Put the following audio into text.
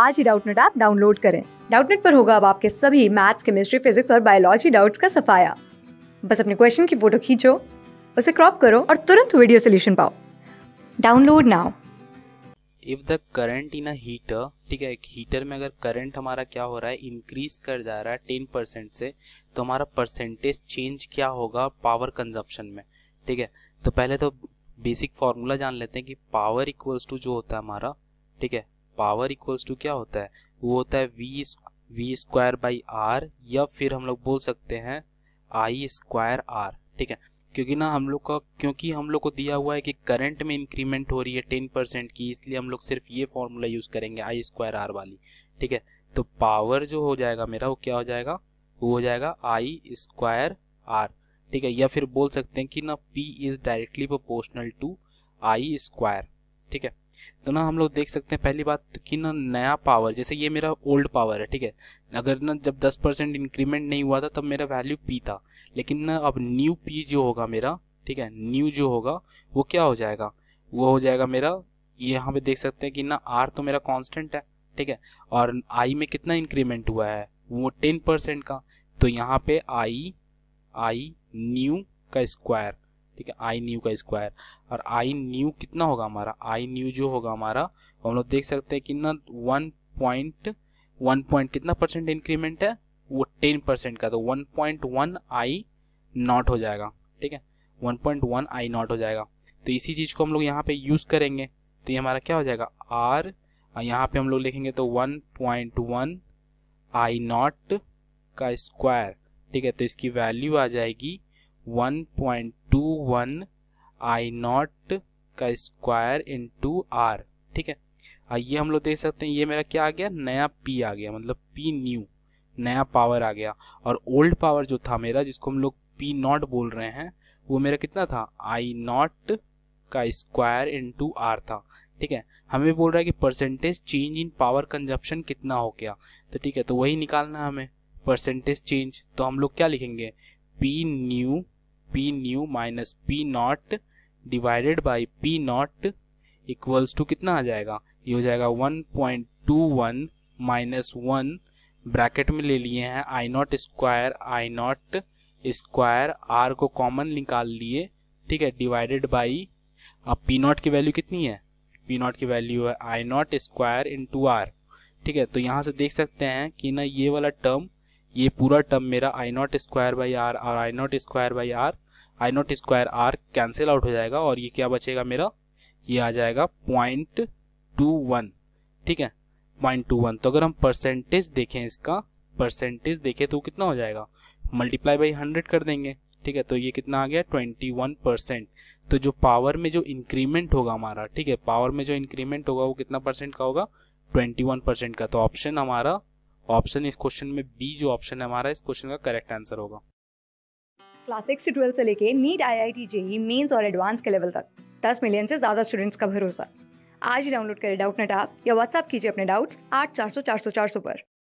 आज ही Doubtnut app download करें डाउटनेट पर होगा अब आपके सभी मैथ्स केमिस्ट्री फिजिक्स और बायोलॉजी डाउट्स का सफाया बस अपने क्वेश्चन की फोटो खींचो उसे क्रॉप करो और तुरंत वीडियो सोल्यूशन पाओ download now if the current in a heater ठीक है एक हीटर में अगर करंट हमारा क्या हो रहा है इंक्रीज कर जा रहा है टेन परसेंट से तो हमारा परसेंटेज चेंज क्या होगा पावर कंजप्शन में ठीक है तो पहले तो बेसिक फॉर्मूला जान लेते हैं कि पावर इक्वल्स टू जो होता है हमारा ठीक है पावर इक्वल्स टू क्या होता है वो होता है V V square by R या फिर हम लोग बोल सकते हैं आई स्क्वायर आर ठीक है क्योंकि ना हम लोग का क्योंकि हम लोग को दिया हुआ है कि करंट में इंक्रीमेंट हो रही है टेन परसेंट की इसलिए हम लोग सिर्फ ये फॉर्मूला यूज़ करेंगे आई स्क्वायर आर वाली ठीक है तो पावर जो हो जाएगा मेरा वो क्या हो जाएगा वो हो जाएगा आई स्क्वायर आर ठीक है या फिर बोल सकते हैं कि ना P is directly proportional to I square ठीक है तो ना हम लोग देख सकते हैं पहली बात कि ना नया पावर जैसे ये मेरा ओल्ड पावर है ठीक है अगर ना जब 10 परसेंट इंक्रीमेंट नहीं हुआ था तब मेरा वैल्यू पी था लेकिन ना अब न्यू पी जो होगा मेरा ठीक है न्यू जो होगा वो क्या हो जाएगा वो हो जाएगा मेरा यहाँ पे देख सकते हैं कि ना आर तो मेरा कॉन्स्टेंट है ठीक है और आई में कितना इंक्रीमेंट हुआ है वो टेन परसेंट का तो यहाँ पे आई आई न्यू का स्क्वायर ठीक है आई न्यू का स्क्वायर और आई न्यू कितना होगा हमारा आई न्यू जो होगा हमारा हम लोग देख सकते हैं कितना वन पॉइंट वन पॉइंट कितना परसेंट इंक्रीमेंट है वो टेन परसेंट का तो one point one I nought हो जाएगा ठीक है one point one I nought हो जाएगा तो इसी चीज़ को हम लोग यहाँ पे यूज़ करेंगे तो ये हमारा क्या हो जाएगा आर यहाँ पे हम लोग लिखेंगे तो one point one I nought का स्क्वायर ठीक है तो इसकी वैल्यू आ जाएगी 1.21 आई नॉट का स्क्वायर इंटू आर ठीक है ये हम लोग देख सकते हैं ये मेरा क्या आ गया नया पी आ गया मतलब पी न्यू नया पावर आ गया और ओल्ड पावर जो था मेरा जिसको हम लोग पी नॉट बोल रहे हैं वो मेरा कितना था आई नॉट का स्क्वायर इंटू आर था ठीक है हमें बोल रहा है कि percentage change in power consumption कितना हो गया तो ठीक है तो वही निकालना हमें परसेंटेज चेंज तो हम लोग क्या लिखेंगे P new P new minus P nought divided by P nought equals to कितना आ जाएगा ये हो जाएगा 1.21 माइनस वन ब्रैकेट में ले लिए हैं I nought square I nought square R को कॉमन निकाल लिए ठीक है डिवाइडेड बाई अब पी नॉट की वैल्यू कितनी है पी नॉट की वैल्यू है I nought square into R ठीक है तो यहाँ से देख सकते हैं कि ना ये वाला टर्म ये पूरा टर्म मेरा I nought square by R और I nought square by R I nought square R cancel out हो जाएगा और ये क्या बचेगा मेरा ये आ जाएगा पॉइंट टू वन ठीक है पॉइंट टू वन तो अगर हम परसेंटेज देखें इसका परसेंटेज देखें तो कितना हो जाएगा मल्टीप्लाई बाई हंड्रेड कर देंगे ठीक है तो ये कितना आ गया ट्वेंटी वन परसेंट तो जो पावर में जो इंक्रीमेंट होगा हमारा ठीक है पावर में जो इंक्रीमेंट होगा वो कितना परसेंट का होगा ट्वेंटी वन परसेंट का तो ऑप्शन हमारा ऑप्शन इस क्वेश्चन में बी जो ऑप्शन है हमारा इस क्वेश्चन का करेक्ट आंसर होगा क्लास सिक्स से ट्वेल्थ से लेके NEET I I T JEE mains और एडवांस के लेवल तक दस मिलियन से ज्यादा स्टूडेंट्स का भरोसा आज ही डाउनलोड करें डाउट नेट आप या व्हाट्सअप कीजिए अपने डाउट्स आठ चार सौ चार सौ चार सौ पर